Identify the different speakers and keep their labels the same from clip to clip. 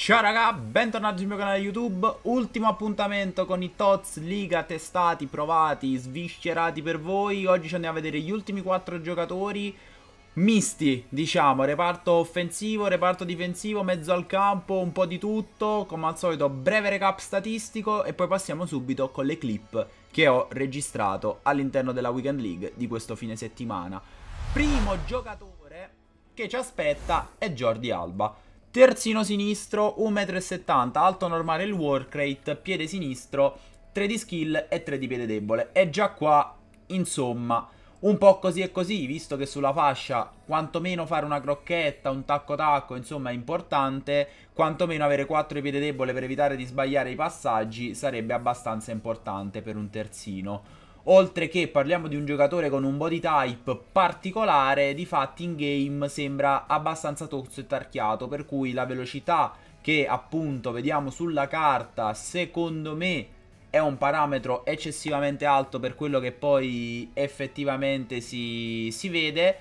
Speaker 1: Ciao raga, bentornati sul mio canale YouTube, ultimo appuntamento con i TOTS Liga testati, provati, sviscerati per voi Oggi ci andiamo a vedere gli ultimi 4 giocatori misti, diciamo, reparto offensivo, reparto difensivo, mezzo al campo, un po' di tutto Come al solito breve recap statistico e poi passiamo subito con le clip che ho registrato all'interno della Weekend League di questo fine settimana Primo giocatore che ci aspetta è Jordi Alba Terzino sinistro 1,70 m, alto normale il work rate, piede sinistro, 3 di skill e 3 di piede debole. E già qua, insomma, un po' così e così, visto che sulla fascia quantomeno fare una crocchetta, un tacco tacco, insomma, è importante, quantomeno avere 4 di piede debole per evitare di sbagliare i passaggi sarebbe abbastanza importante per un terzino oltre che parliamo di un giocatore con un body type particolare, di fatti in game sembra abbastanza tozzo e tarchiato, per cui la velocità che appunto vediamo sulla carta, secondo me è un parametro eccessivamente alto per quello che poi effettivamente si, si vede.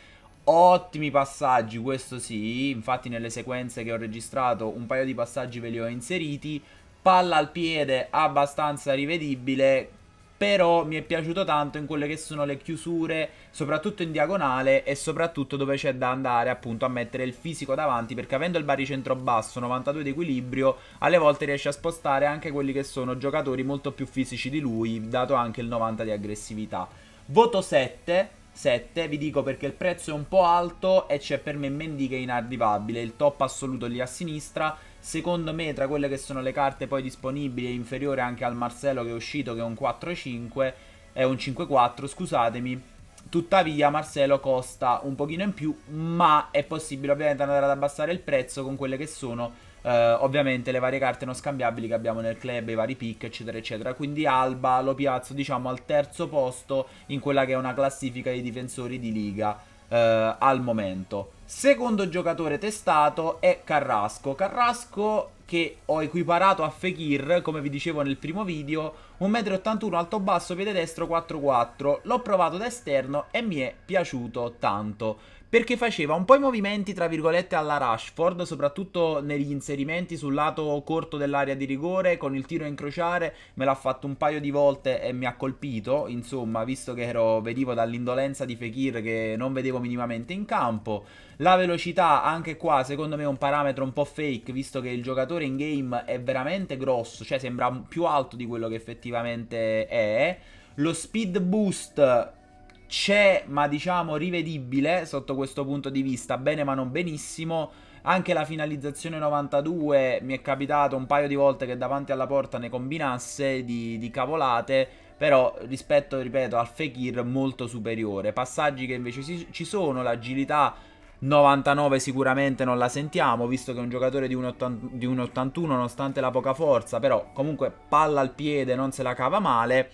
Speaker 1: Ottimi passaggi, questo sì, infatti nelle sequenze che ho registrato un paio di passaggi ve li ho inseriti. Palla al piede abbastanza rivedibile, però mi è piaciuto tanto in quelle che sono le chiusure, soprattutto in diagonale e soprattutto dove c'è da andare appunto a mettere il fisico davanti, perché avendo il baricentro basso, 92 di equilibrio, alle volte riesce a spostare anche quelli che sono giocatori molto più fisici di lui, dato anche il 90 di aggressività. Voto 7, 7, vi dico perché il prezzo è un po' alto e c'è per me Mendy che è inarrivabile, il top assoluto lì a sinistra, Secondo me tra quelle che sono le carte poi disponibili è inferiore anche al Marcello che è uscito che è un 4-5, è un 5-4, scusatemi. Tuttavia Marcello costa un pochino in più, ma è possibile ovviamente andare ad abbassare il prezzo con quelle che sono Uh, ovviamente le varie carte non scambiabili che abbiamo nel club, i vari pick, eccetera, eccetera. Quindi Alba lo piazzo, diciamo, al terzo posto in quella che è una classifica dei difensori di Liga eh, al momento. Secondo giocatore testato è Carrasco. Carrasco che ho equiparato a Fekir, come vi dicevo nel primo video, 1,81m alto basso, piede destro 4-4. L'ho provato da esterno e mi è piaciuto tanto perché faceva un po' i movimenti tra virgolette alla Rashford, soprattutto negli inserimenti sul lato corto dell'area di rigore, con il tiro a incrociare, me l'ha fatto un paio di volte e mi ha colpito, insomma, visto che ero, venivo dall'indolenza di Fekir che non vedevo minimamente in campo. La velocità, anche qua, secondo me è un parametro un po' fake, visto che il giocatore in game è veramente grosso, cioè sembra più alto di quello che effettivamente è. Lo speed boost c'è, ma diciamo rivedibile sotto questo punto di vista, bene ma non benissimo. Anche la finalizzazione 92 mi è capitato un paio di volte che davanti alla porta ne combinasse di, di cavolate, però rispetto, ripeto, al Fekir molto superiore. Passaggi che invece si, ci sono, l'agilità 99 sicuramente non la sentiamo, visto che è un giocatore di 1,81 nonostante la poca forza, però comunque palla al piede non se la cava male.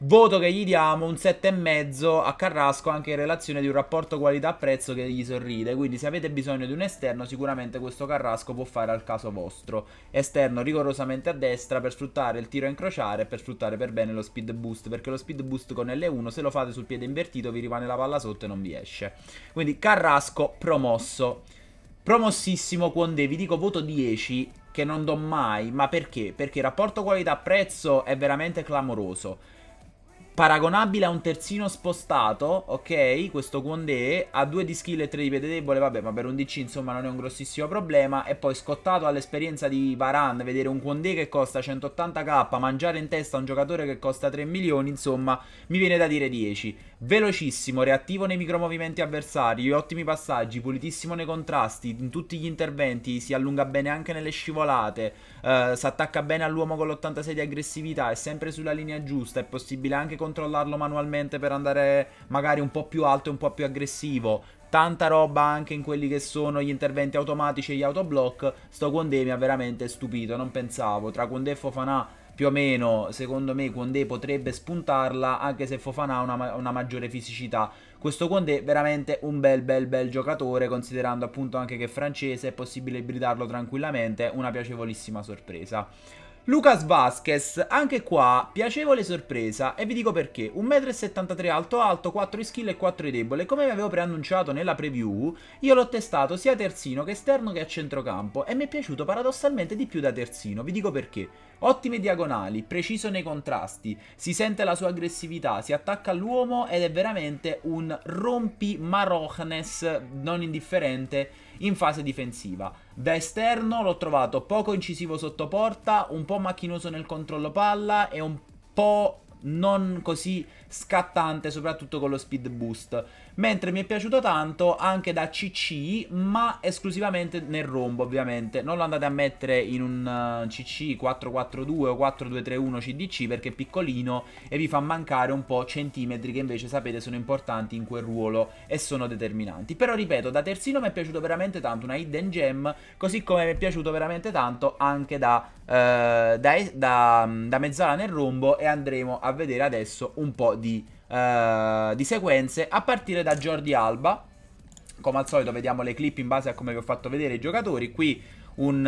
Speaker 1: Voto che gli diamo un 7,5 a Carrasco anche in relazione di un rapporto qualità-prezzo che gli sorride, quindi se avete bisogno di un esterno sicuramente questo Carrasco può fare al caso vostro. Esterno rigorosamente a destra per sfruttare il tiro a incrociare e per sfruttare per bene lo speed boost, perché lo speed boost con L1 se lo fate sul piede invertito vi rimane la palla sotto e non vi esce. Quindi Carrasco promosso. Promossissimo Quonde, vi dico voto 10 che non do mai, ma perché? Perché il rapporto qualità-prezzo è veramente clamoroso paragonabile a un terzino spostato, ok? Questo Kwonde ha 2 di skill e 3 di piede debole, vabbè, ma per un DC insomma non è un grossissimo problema. E poi scottato all'esperienza di Varan, vedere un Kwonde che costa 180k, mangiare in testa un giocatore che costa 3 milioni, insomma, mi viene da dire 10 velocissimo, reattivo nei micromovimenti avversari, ottimi passaggi, pulitissimo nei contrasti, in tutti gli interventi, si allunga bene anche nelle scivolate, eh, si attacca bene all'uomo con l'86 di aggressività, è sempre sulla linea giusta, è possibile anche controllarlo manualmente per andare magari un po' più alto e un po' più aggressivo, tanta roba anche in quelli che sono gli interventi automatici e gli autoblock. Sto Quondé mi ha veramente stupito, non pensavo. Tra Quondé e Fofanà più o meno, secondo me, Condé potrebbe spuntarla, anche se Fofana ha una, una maggiore fisicità. Questo Condé è veramente un bel bel bel giocatore, considerando appunto anche che è francese, è possibile ibridarlo tranquillamente, una piacevolissima sorpresa. Lucas Vasquez, anche qua, piacevole sorpresa e vi dico perché. 1,73 m alto alto, 4 di skill e 4 di debole. Come vi avevo preannunciato nella preview, io l'ho testato sia a terzino che esterno che a centrocampo e mi è piaciuto paradossalmente di più da terzino, vi dico perché. Ottime diagonali, preciso nei contrasti, si sente la sua aggressività, si attacca all'uomo ed è veramente un rompi Marochnes non indifferente in fase difensiva. Da esterno l'ho trovato poco incisivo sotto porta, un po' macchinoso nel controllo palla e un po' non così scattante, soprattutto con lo speed boost mentre mi è piaciuto tanto anche da CC, ma esclusivamente nel rombo ovviamente, non lo andate a mettere in un CC eh, 442 o 4231 CDC perché è piccolino e vi fa mancare un po' centimetri che invece sapete sono importanti in quel ruolo e sono determinanti. Però ripeto, da terzino mi è piaciuto veramente tanto una hidden gem, così come mi è piaciuto veramente tanto anche da, eh, da, da, mm, da mezzala nel rombo e andremo a vedere adesso un po' di eh, di sequenze a partire da Jordi Alba. Come al solito vediamo le clip in base a come vi ho fatto vedere i giocatori. Qui un,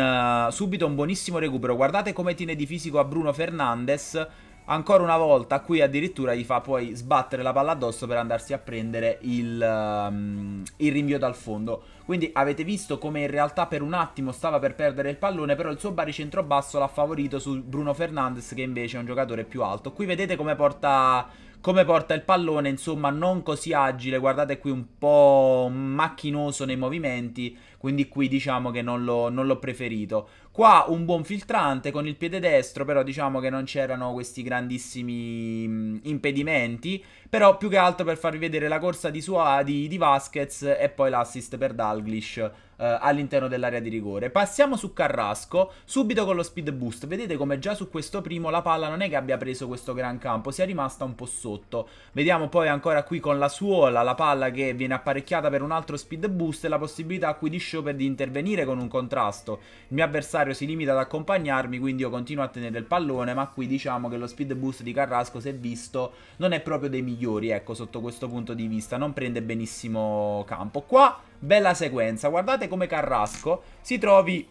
Speaker 1: uh, subito un buonissimo recupero. Guardate come tiene di fisico a Bruno Fernandes. Ancora una volta qui addirittura gli fa poi sbattere la palla addosso per andarsi a prendere il, um, il rinvio dal fondo. Quindi avete visto come in realtà per un attimo stava per perdere il pallone, però il suo baricentro basso l'ha favorito su Bruno Fernandes che invece è un giocatore più alto. Qui vedete come porta come porta il pallone, insomma non così agile, guardate qui un po' macchinoso nei movimenti, quindi qui diciamo che non l'ho, preferito. Qua un buon filtrante con il piede destro, però diciamo che non c'erano questi grandissimi impedimenti, però più che altro per farvi vedere la corsa di, sua, di, di Vasquez e poi l'assist per Dalglish eh, all'interno dell'area di rigore. Passiamo su Carrasco, subito con lo speed boost. Vedete come già su questo primo la palla non è che abbia preso questo gran campo, sia rimasta un po' sotto. Vediamo poi ancora qui con la suola la palla che viene apparecchiata per un altro speed boost e la possibilità qui di Schoper di intervenire con un contrasto. Il mio avversario si limita ad accompagnarmi, quindi io continuo a tenere il pallone, ma qui diciamo che lo speed boost di Carrasco, se visto, non è proprio dei migliori, ecco, sotto questo punto di vista. Non prende benissimo campo. Qua, bella sequenza. Guardate come Carrasco si trovi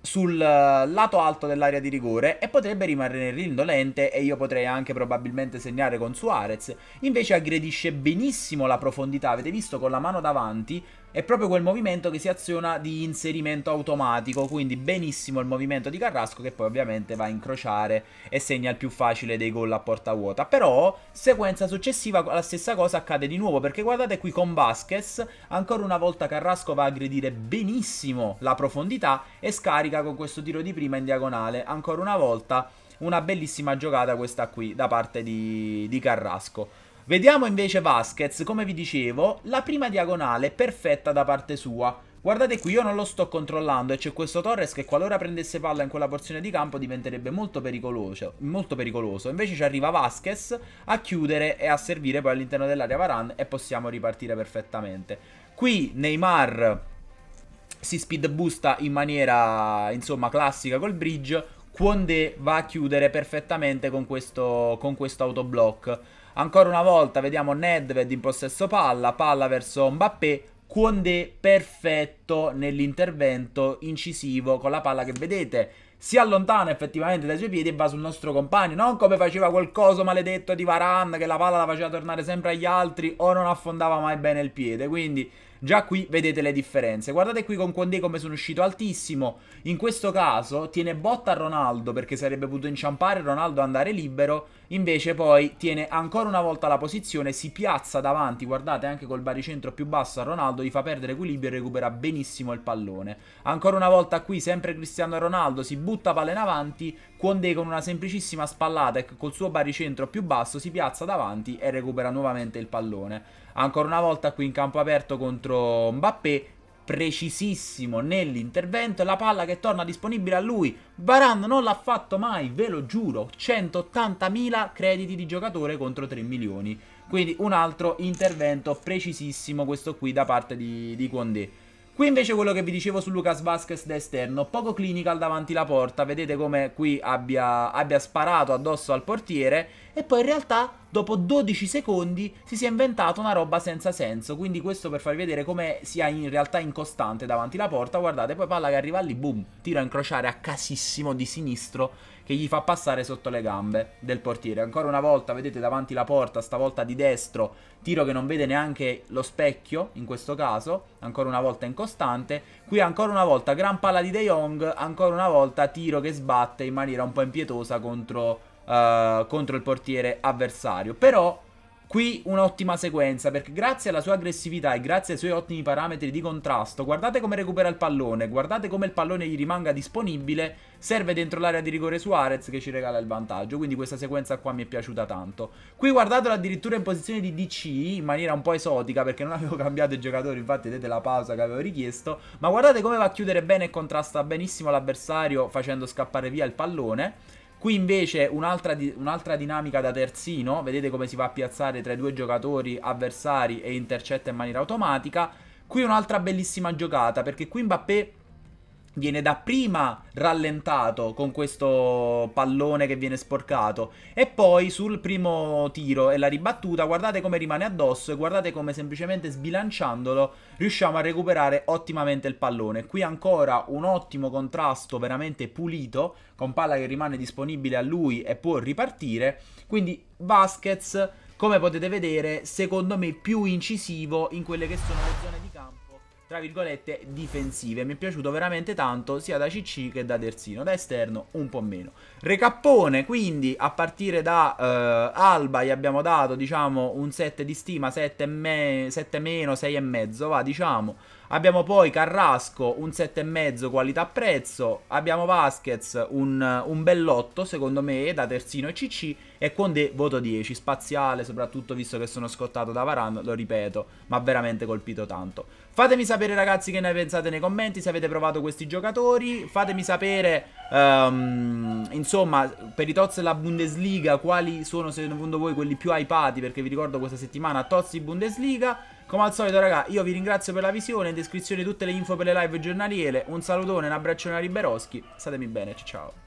Speaker 1: sul eh, lato alto dell'area di rigore e potrebbe rimanere indolente e io potrei anche probabilmente segnare con Suarez. Invece aggredisce benissimo la profondità, avete visto con la mano davanti è proprio quel movimento che si aziona di inserimento automatico, quindi benissimo il movimento di Carrasco che poi ovviamente va a incrociare e segna il più facile dei gol a porta vuota. Però sequenza successiva la stessa cosa accade di nuovo perché guardate qui con Vasquez, ancora una volta Carrasco va a aggredire benissimo la profondità e scarica con questo tiro di prima in diagonale, ancora una volta una bellissima giocata questa qui da parte di, di Carrasco. Vediamo invece Vasquez, come vi dicevo, la prima diagonale perfetta da parte sua. Guardate qui, io non lo sto controllando e c'è questo Torres che qualora prendesse palla in quella porzione di campo diventerebbe molto pericoloso, molto pericoloso. Invece ci arriva Vasquez a chiudere e a servire poi all'interno dell'area Varan e possiamo ripartire perfettamente. Qui Neymar si speed boosta in maniera insomma classica col bridge, Quonde va a chiudere perfettamente con questo, con questo autoblock. Ancora una volta vediamo Nedved in possesso palla, palla verso Mbappé, Quondé perfetto nell'intervento incisivo con la palla che vedete si allontana effettivamente dai suoi piedi e va sul nostro compagno. Non come faceva quel coso maledetto di Varane che la palla la faceva tornare sempre agli altri o non affondava mai bene il piede. Quindi Già qui vedete le differenze. Guardate qui con Condé come sono uscito altissimo. In questo caso tiene botta a Ronaldo perché sarebbe potuto inciampare, Ronaldo andare libero. Invece poi tiene ancora una volta la posizione, si piazza davanti, guardate anche col baricentro più basso a Ronaldo, gli fa perdere equilibrio e recupera benissimo il pallone. Ancora una volta qui sempre Cristiano Ronaldo si butta palla in avanti, Condé con una semplicissima spallata e col suo baricentro più basso si piazza davanti e recupera nuovamente il pallone. Ancora una volta qui in campo aperto contro Mbappé precisissimo nell'intervento la palla che torna disponibile a lui. Varan non l'ha fatto mai, ve lo giuro, 180.000 crediti di giocatore contro 3 milioni. Quindi un altro intervento precisissimo questo qui da parte di, di Condé. Qui invece quello che vi dicevo su Lucas Vasquez da esterno, poco clinical davanti la porta, vedete come qui abbia, abbia sparato addosso al portiere e poi in realtà dopo 12 secondi si sia inventato una roba senza senso, quindi questo per farvi vedere come sia in realtà incostante davanti la porta, guardate, poi palla che arriva lì, boom, tiro a incrociare a casissimo di sinistro che gli fa passare sotto le gambe del portiere, ancora una volta vedete davanti la porta, stavolta di destro, tiro che non vede neanche lo specchio in questo caso, ancora una volta incostante, qui ancora una volta gran palla di De Jong, ancora una volta tiro che sbatte in maniera un po' impietosa contro uh, contro il portiere avversario. Però qui un'ottima sequenza perché grazie alla sua aggressività e grazie ai suoi ottimi parametri di contrasto, guardate come recupera il pallone, guardate come il pallone gli rimanga disponibile, serve dentro l'area di rigore Suarez che ci regala il vantaggio, quindi questa sequenza qua mi è piaciuta tanto. Qui guardatelo addirittura in posizione di DC, in maniera un po' esotica perché non avevo cambiato i giocatori, infatti vedete la pausa che avevo richiesto, ma guardate come va a chiudere bene e contrasta benissimo l'avversario facendo scappare via il pallone. Qui invece un'altra, di un'altra dinamica da terzino, vedete come si va a piazzare tra i due giocatori avversari e intercetta in maniera automatica. Qui un'altra bellissima giocata, perché qui Mbappé viene dapprima rallentato con questo pallone che viene sporcato e poi sul primo tiro e la ribattuta guardate come rimane addosso e guardate come semplicemente sbilanciandolo riusciamo a recuperare ottimamente il pallone qui ancora un ottimo contrasto veramente pulito con palla che rimane disponibile a lui e può ripartire quindi Vasquez come potete vedere secondo me più incisivo in quelle che sono le zone di campo tra virgolette difensive mi è piaciuto veramente tanto sia da CC che da terzino da esterno un po' meno Recappone quindi a partire da eh, Alba gli abbiamo dato diciamo un set di stima 7, me meno 6 e mezzo va diciamo Abbiamo poi Carrasco, un 7,5 qualità-prezzo. Abbiamo Vasquez, un, un bell'otto, secondo me, da terzino e CC. E Conde voto 10, spaziale, soprattutto visto che sono scottato da Varan, lo ripeto, ma veramente colpito tanto. Fatemi sapere ragazzi che ne pensate nei commenti, se avete provato questi giocatori, fatemi sapere um, insomma per i Toz della Bundesliga quali sono secondo voi quelli più hypati perché vi ricordo questa settimana Tozzi di Bundesliga come al solito raga, io vi ringrazio per la visione, in descrizione tutte le info per le live giornaliere, un salutone, un abbraccione a Riberoschi, statemi bene, ciao.